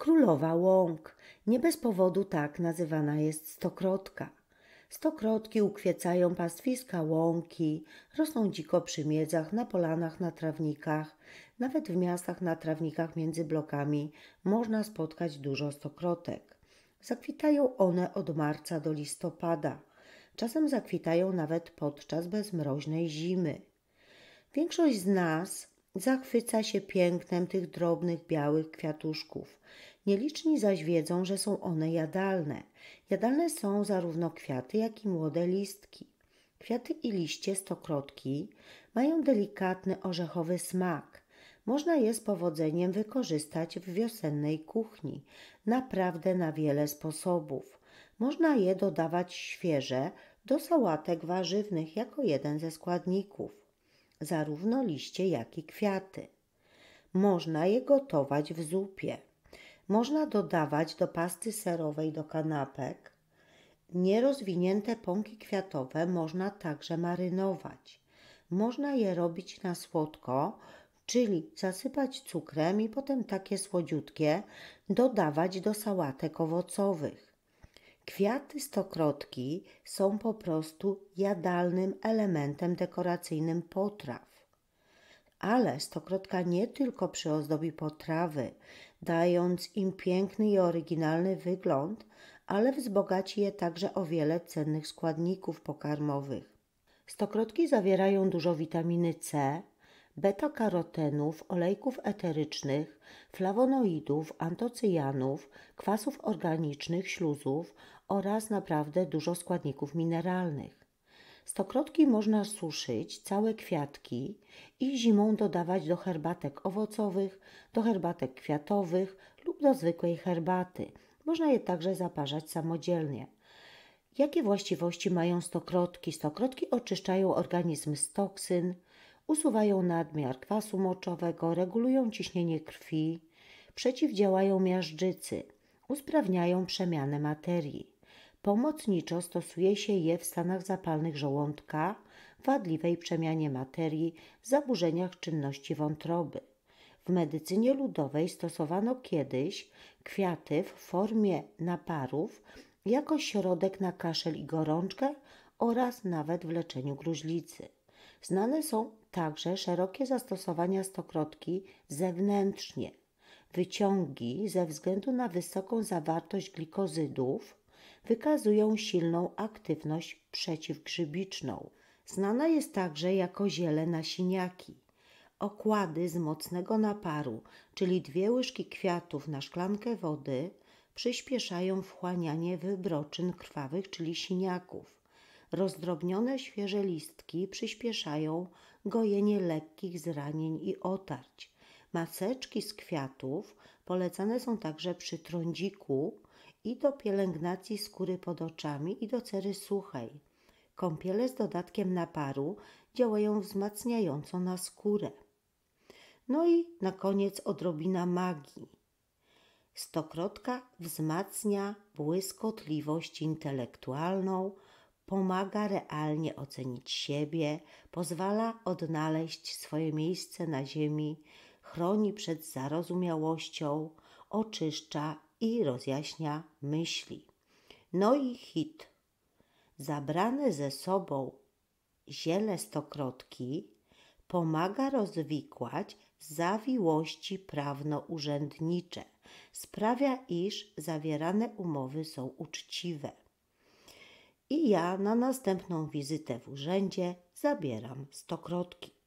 Królowa łąk. Nie bez powodu tak nazywana jest stokrotka. Stokrotki ukwiecają pastwiska łąki, rosną dziko przy miedzach, na polanach, na trawnikach. Nawet w miastach na trawnikach między blokami można spotkać dużo stokrotek. Zakwitają one od marca do listopada. Czasem zakwitają nawet podczas bezmroźnej zimy. Większość z nas zachwyca się pięknem tych drobnych białych kwiatuszków. Nieliczni zaś wiedzą, że są one jadalne. Jadalne są zarówno kwiaty, jak i młode listki. Kwiaty i liście stokrotki mają delikatny orzechowy smak. Można je z powodzeniem wykorzystać w wiosennej kuchni, naprawdę na wiele sposobów. Można je dodawać świeże do sałatek warzywnych jako jeden ze składników, zarówno liście, jak i kwiaty. Można je gotować w zupie można dodawać do pasty serowej do kanapek. Nierozwinięte pąki kwiatowe można także marynować. Można je robić na słodko, czyli zasypać cukrem i potem takie słodziutkie dodawać do sałatek owocowych. Kwiaty stokrotki są po prostu jadalnym elementem dekoracyjnym potraw ale stokrotka nie tylko przyozdobi potrawy, dając im piękny i oryginalny wygląd, ale wzbogaci je także o wiele cennych składników pokarmowych. Stokrotki zawierają dużo witaminy C, beta-karotenów, olejków eterycznych, flawonoidów, antocyjanów, kwasów organicznych, śluzów oraz naprawdę dużo składników mineralnych. Stokrotki można suszyć, całe kwiatki i zimą dodawać do herbatek owocowych, do herbatek kwiatowych lub do zwykłej herbaty. Można je także zaparzać samodzielnie. Jakie właściwości mają stokrotki? Stokrotki oczyszczają organizm z toksyn, usuwają nadmiar kwasu moczowego, regulują ciśnienie krwi, przeciwdziałają miażdżycy, usprawniają przemianę materii. Pomocniczo stosuje się je w stanach zapalnych żołądka, wadliwej przemianie materii, zaburzeniach czynności wątroby. W medycynie ludowej stosowano kiedyś kwiaty w formie naparów jako środek na kaszel i gorączkę oraz nawet w leczeniu gruźlicy. Znane są także szerokie zastosowania stokrotki zewnętrznie. Wyciągi ze względu na wysoką zawartość glikozydów wykazują silną aktywność przeciwgrzybiczną. Znana jest także jako ziele na siniaki. Okłady z mocnego naparu, czyli dwie łyżki kwiatów na szklankę wody, przyspieszają wchłanianie wybroczyn krwawych, czyli siniaków. Rozdrobnione świeże listki przyspieszają gojenie lekkich zranień i otarć. Maseczki z kwiatów polecane są także przy trądziku, i do pielęgnacji skóry pod oczami i do cery suchej. Kąpiele z dodatkiem naparu działają wzmacniająco na skórę. No i na koniec odrobina magii. Stokrotka wzmacnia błyskotliwość intelektualną, pomaga realnie ocenić siebie, pozwala odnaleźć swoje miejsce na ziemi, chroni przed zarozumiałością, oczyszcza i rozjaśnia myśli. No i hit. Zabrane ze sobą ziele stokrotki pomaga rozwikłać zawiłości prawno-urzędnicze. Sprawia, iż zawierane umowy są uczciwe. I ja na następną wizytę w urzędzie zabieram stokrotki.